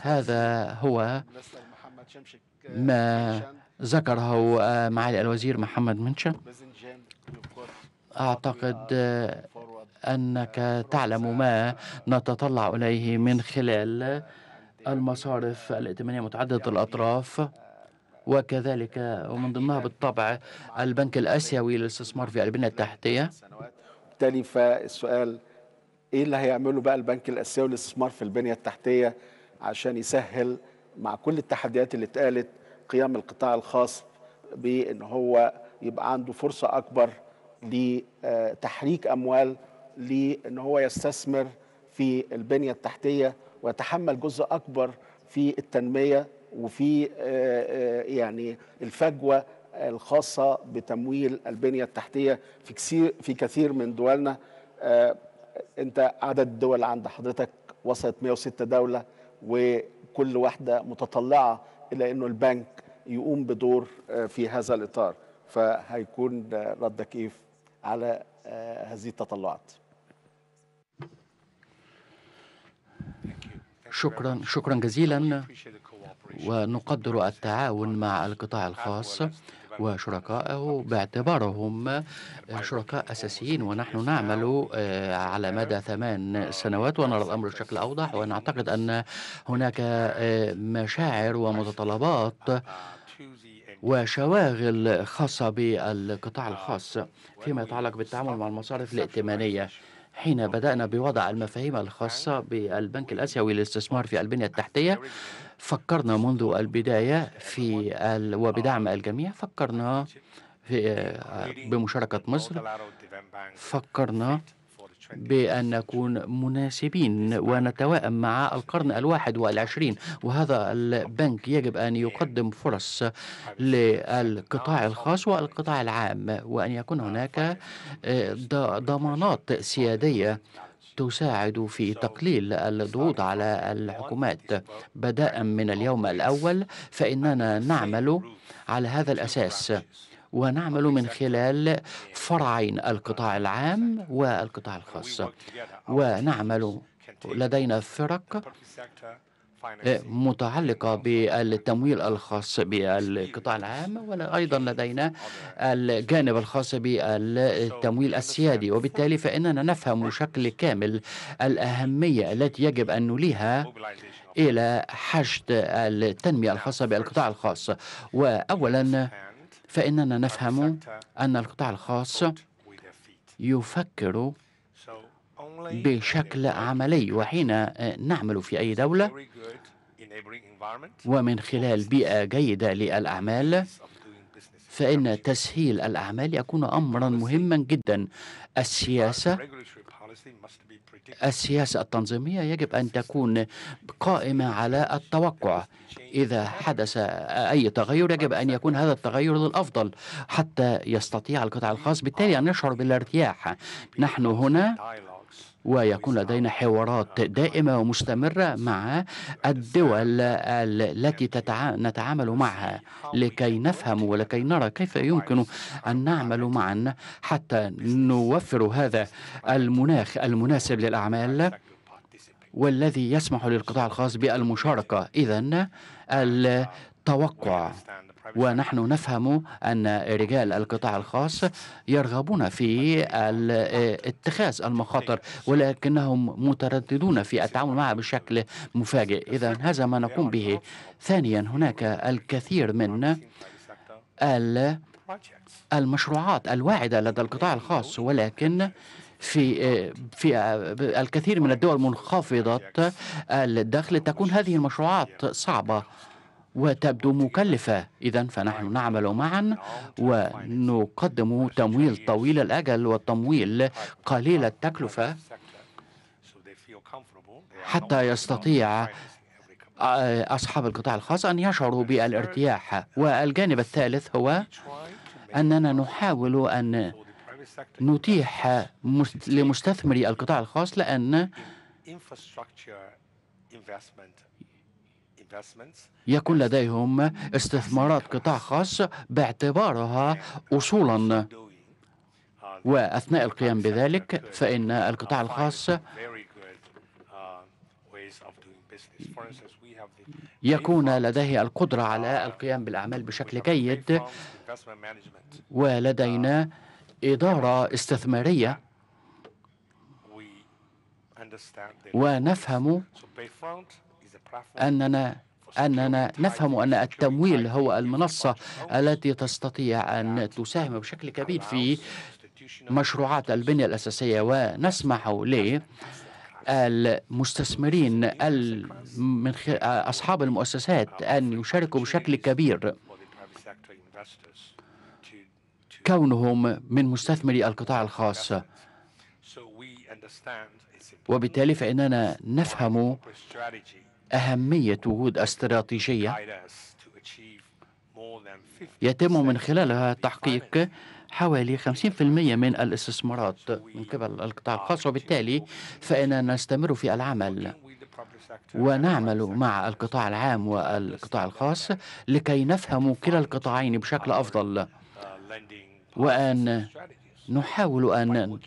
هذا هو ما ذكره آه، معالي الوزير محمد منشا أعتقد آه، أنك تعلم ما نتطلع إليه من خلال المصارف الائتمانية متعددة الأطراف وكذلك ومن ضمنها بالطبع البنك الآسيوي للاستثمار في البنية التحتية بالتالي فالسؤال إيه اللي هيعمله بقى البنك الآسيوي للاستثمار في البنية التحتية عشان يسهل مع كل التحديات اللي اتقالت قيام القطاع الخاص بان هو يبقى عنده فرصه اكبر لتحريك اموال لان هو يستثمر في البنيه التحتيه ويتحمل جزء اكبر في التنميه وفي آه، آه، يعني الفجوه الخاصه بتمويل البنيه التحتيه في كثير في كثير من دولنا آه، انت عدد الدول عند حضرتك وصلت 106 دوله وكل واحدة متطلعة إلى أنه البنك يقوم بدور آه، في هذا الإطار فهيكون آه، ردك إيه على آه، هذه التطلعات شكرا شكرا جزيلا ونقدر التعاون مع القطاع الخاص وشركائه باعتبارهم أيوة. شركاء أساسيين ونحن نعمل آه، على مدى ثمان سنوات ونرى الأمر بشكل أوضح ونعتقد أن هناك آه، مشاعر ومتطلبات وشواغل خاصة بالقطاع الخاص فيما يتعلق بالتعامل مع المصارف الائتمانية حين بدأنا بوضع المفاهيم الخاصة بالبنك الآسيوي للاستثمار في البنية التحتية فكرنا منذ البداية في ال... وبدعم الجميع فكرنا في آه، بمشاركة مصر فكرنا بأن نكون مناسبين ونتوائم مع القرن الواحد والعشرين وهذا البنك يجب أن يقدم فرص للقطاع الخاص والقطاع العام وأن يكون هناك آه، ضمانات سيادية تساعد في تقليل الضغوط على الحكومات بدءا من اليوم الأول فإننا نعمل على هذا الأساس ونعمل من خلال فرعين القطاع العام والقطاع الخاص ونعمل لدينا فرق آه، متعلقة بالتمويل الخاص بالقطاع العام وأيضا لدينا الجانب الخاص بالتمويل السيادي وبالتالي فإننا نفهم بشكل كامل الأهمية التي يجب أن نليها إلى حشد التنمية الخاصة بالقطاع الخاص وأولا فإننا نفهم أن القطاع الخاص يفكر بشكل عملي وحين آه، نعمل في أي دولة ومن خلال بيئة جيدة للأعمال فإن تسهيل الأعمال يكون أمرا مهما جدا السياسة السياسة التنظيمية يجب أن تكون قائمة على التوقع إذا حدث أي تغير يجب أن يكون هذا التغير للأفضل حتى يستطيع القطاع الخاص بالتالي أن يشعر بالارتياح نحن هنا ويكون لدينا حوارات دائمة ومستمرة مع الدول التي نتعامل معها لكي نفهم ولكي نرى كيف يمكن أن نعمل معا حتى نوفر هذا المناخ المناسب للأعمال والذي يسمح للقطاع الخاص بالمشاركة إذا توقع ونحن نفهم أن رجال القطاع الخاص يرغبون في اتخاذ المخاطر ولكنهم مترددون في التعامل معها بشكل مفاجئ إذا هذا ما نقوم به ثانيا هناك الكثير من المشروعات الواعدة لدى القطاع الخاص ولكن في في الكثير من الدول منخفضة الدخل تكون هذه المشروعات صعبة وتبدو مكلفة إذا فنحن نعمل معا ونقدم تمويل طويل الأجل والتمويل قليل التكلفة حتى يستطيع أصحاب القطاع الخاص أن يشعروا بالارتياح والجانب الثالث هو أننا نحاول أن نتيح لمستثمري القطاع الخاص لأن يكون لديهم استثمارات قطاع خاص باعتبارها اصولا واثناء القيام بذلك فان القطاع الخاص يكون لديه القدرة على القيام بالأعمال بشكل جيد ولدينا إدارة استثمارية ونفهم أننا أننا نفهم أن التمويل هو المنصة التي تستطيع أن تساهم بشكل كبير في مشروعات البنية الأساسية ونسمح ل المستثمرين من أصحاب المؤسسات أن يشاركوا بشكل كبير كونهم من مستثمري القطاع الخاص وبالتالي فإننا نفهم أهمية وجود استراتيجية يتم من خلالها تحقيق حوالي 50% من الاستثمارات من قبل القطاع الخاص وبالتالي فإننا نستمر في العمل ونعمل مع القطاع العام والقطاع الخاص لكي نفهم كلا القطاعين بشكل أفضل uh, وأن نحاول أن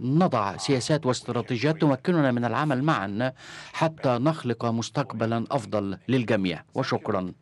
نضع سياسات واستراتيجيات تمكننا من العمل معا حتى نخلق مستقبلا افضل للجميع وشكرا